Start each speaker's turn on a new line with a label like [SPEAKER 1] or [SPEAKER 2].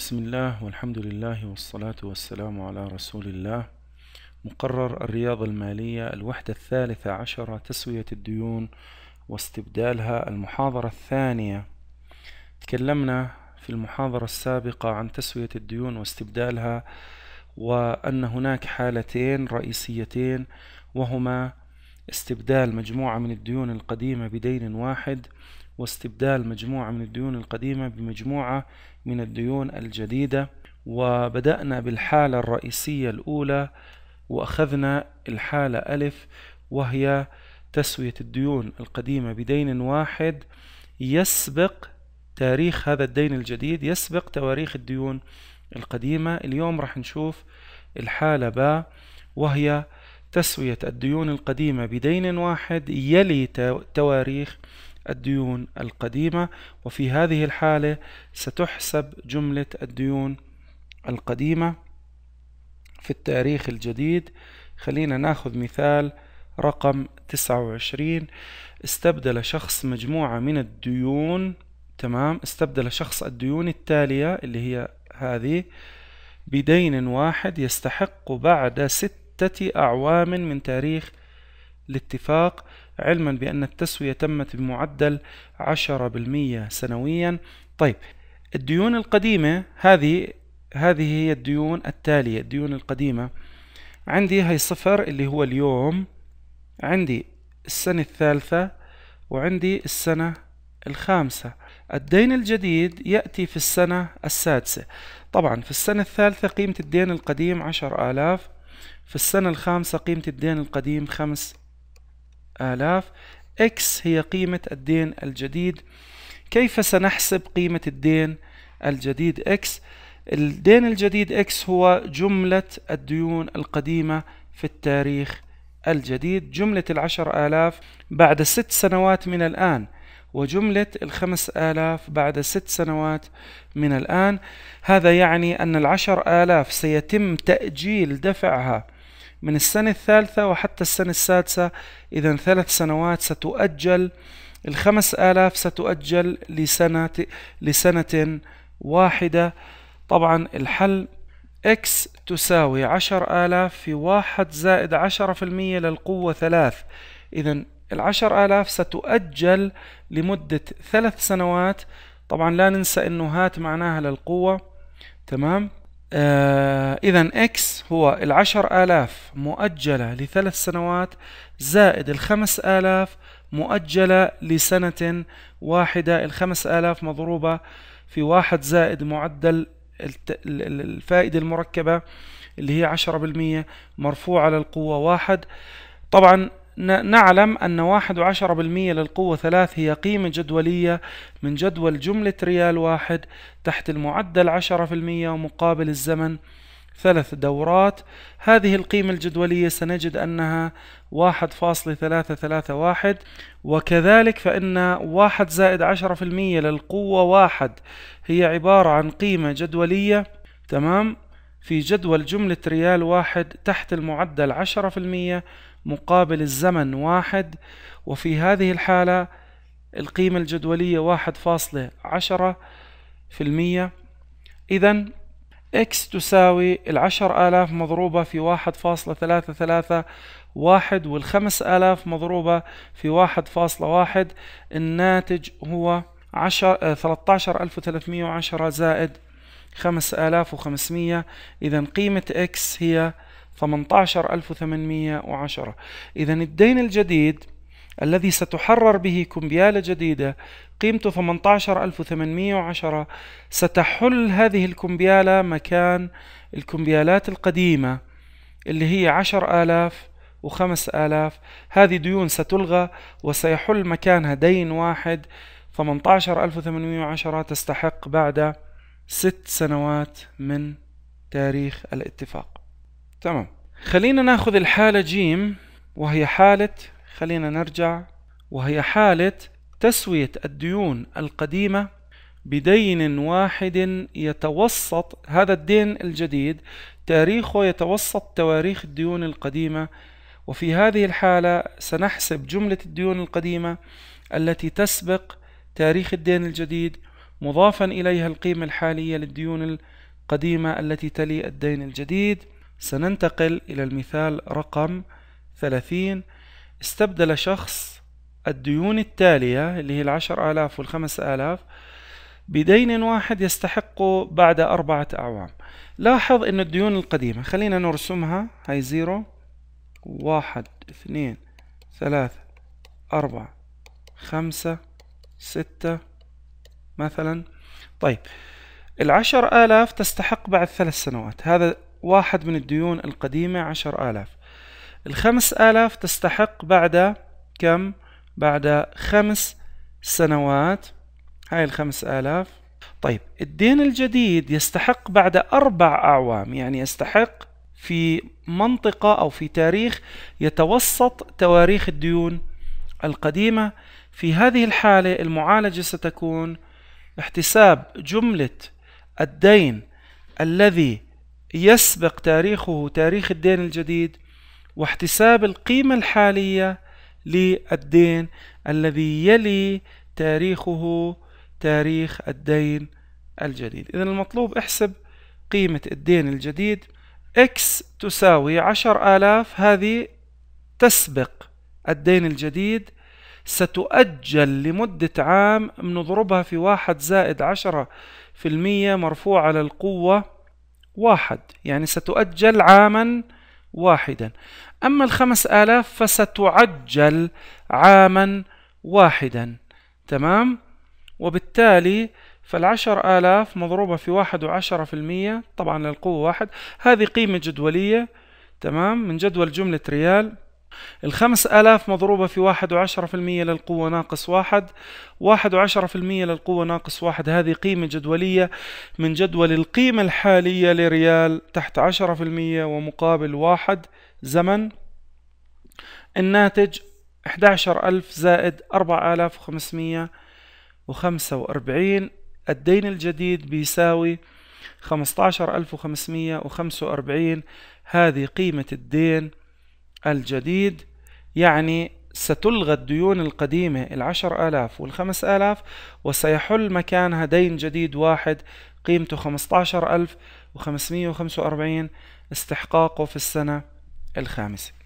[SPEAKER 1] بسم الله والحمد لله والصلاة والسلام على رسول الله مقرر الرياضة المالية الوحدة الثالثة عشرة تسوية الديون واستبدالها المحاضرة الثانية تكلمنا في المحاضرة السابقة عن تسوية الديون واستبدالها وأن هناك حالتين رئيسيتين وهما استبدال مجموعة من الديون القديمة بدين واحد واستبدال مجموعة من الديون القديمة بمجموعة من الديون الجديدة وبدأنا بالحالة الرئيسية الأولى وأخذنا الحالة ألف وهي تسوية الديون القديمة بدين واحد يسبق تاريخ هذا الدين الجديد يسبق تواريخ الديون القديمة اليوم راح نشوف الحالة باء وهي تسوية الديون القديمة بدين واحد يلي تواريخ الديون القديمة وفي هذه الحالة ستحسب جملة الديون القديمة في التاريخ الجديد خلينا ناخذ مثال رقم 29 استبدل شخص مجموعة من الديون تمام استبدل شخص الديون التالية اللي هي هذه بدين واحد يستحق بعد ستة أعوام من تاريخ الاتفاق علما بأن التسوية تمت بمعدل 10% سنويا طيب الديون القديمة هذه هذه هي الديون التالية الديون القديمة عندي هي صفر اللي هو اليوم عندي السنة الثالثة وعندي السنة الخامسة الدين الجديد يأتي في السنة السادسة طبعا في السنة الثالثة قيمة الدين القديم عشر آلاف في السنة الخامسة قيمة الدين القديم خمس آلاف X هي قيمة الدين الجديد كيف سنحسب قيمة الدين الجديد X الدين الجديد X هو جملة الديون القديمة في التاريخ الجديد جملة العشر آلاف بعد ست سنوات من الآن وجملة الخمس آلاف بعد ست سنوات من الآن هذا يعني أن العشر آلاف سيتم تأجيل دفعها من السنة الثالثة وحتى السنة السادسة إذا ثلاث سنوات ستؤجل الخمس آلاف ستؤجل لسنة لسنة واحدة طبعا الحل x تساوي عشر آلاف في واحد زائد عشرة في المية للقوة ثلاث إذا العشر آلاف ستؤجل لمدة ثلاث سنوات طبعا لا ننسى إنه هات معناها للقوة تمام آه، إذا إكس هو العشر آلاف مؤجلة لثلاث سنوات زائد الخمس آلاف مؤجلة لسنة واحدة الخمس آلاف مضروبة في واحد زائد معدل الفائدة المركبة اللي هي عشرة بالمية مرفوعة للقوة واحد طبعا نعلم أن 11% للقوة 3 هي قيمة جدولية من جدول جملة ريال واحد تحت المعدل 10% ومقابل الزمن ثلاث دورات هذه القيمة الجدولية سنجد أنها 1.331 وكذلك فإن 1 زائد 10% للقوة 1 هي عبارة عن قيمة جدولية تمام في جدول جملة ريال واحد تحت المعدل 10% مقابل الزمن واحد وفي هذه الحالة القيمة الجدولية واحد فاصلة عشرة في المية إذا x تساوي العشر آلاف مضروبة في واحد فاصلة ثلاثة ثلاثة واحد والخمس آلاف مضروبة في واحد فاصلة واحد الناتج هو عشر آه، ثلاثة عشر ألف وثلاثمية وعشرة زائد خمس آلاف وخمسمية إذا قيمة x هي 18810 إذا الدين الجديد الذي ستحرر به كمبيالة جديدة قيمته 18810 ستحل هذه الكمبيالة مكان الكمبيالات القديمة اللي هي 10000 و5000 هذه ديون ستلغى وسيحل مكانها دين واحد 18810 تستحق بعد ست سنوات من تاريخ الاتفاق تمام خلينا ناخذ الحالة جيم وهي حالة خلينا نرجع وهي حالة تسوية الديون القديمة بدين واحد يتوسط هذا الدين الجديد تاريخه يتوسط تواريخ الديون القديمة وفي هذه الحالة سنحسب جملة الديون القديمة التي تسبق تاريخ الدين الجديد مضافا إليها القيمة الحالية للديون القديمة التي تلي الدين الجديد سننتقل إلى المثال رقم 30 استبدل شخص الديون التالية اللي هي العشر آلاف والخمس آلاف بدين واحد يستحقه بعد أربعة أعوام لاحظ أن الديون القديمة خلينا نرسمها هاي زيرو واحد اثنين ثلاثة أربعة خمسة ستة مثلا طيب العشر آلاف تستحق بعد ثلاث سنوات هذا واحد من الديون القديمة عشر آلاف الخمس آلاف تستحق بعد كم بعد خمس سنوات هاي الخمس آلاف طيب الدين الجديد يستحق بعد أربع أعوام يعني يستحق في منطقة أو في تاريخ يتوسط تواريخ الديون القديمة في هذه الحالة المعالجة ستكون احتساب جملة الدين الذي يسبق تاريخه تاريخ الدين الجديد واحتساب القيمة الحالية للدين الذي يلي تاريخه تاريخ الدين الجديد إذا المطلوب احسب قيمة الدين الجديد X تساوي عشر آلاف هذه تسبق الدين الجديد ستؤجل لمدة عام بنضربها في واحد زائد عشرة في المية مرفوعة للقوة واحد يعني ستؤجل عاما واحدا أما الخمس آلاف فستعجل عاما واحدا تمام وبالتالي فالعشر آلاف مضروبة في واحد وعشرة في المية طبعا للقوة واحد هذه قيمة جدولية تمام من جدول جملة ريال الخمس آلاف مضروبة في واحد وعشرة في المية للقوة ناقص واحد واحد وعشرة في المية للقوة ناقص واحد هذه قيمة جدولية من جدول القيمة الحالية لريال تحت عشرة في المية ومقابل واحد زمن الناتج 11000 زائد 4545 الدين الجديد بيساوي 15545 هذه قيمة الدين الجديد يعني ستلغى الديون القديمة العشر آلاف والخمس آلاف وسيحل مكانها دين جديد واحد قيمته خمسة عشر ألف وخمسمية وخمسة وأربعين استحقاقه في السنة الخامسة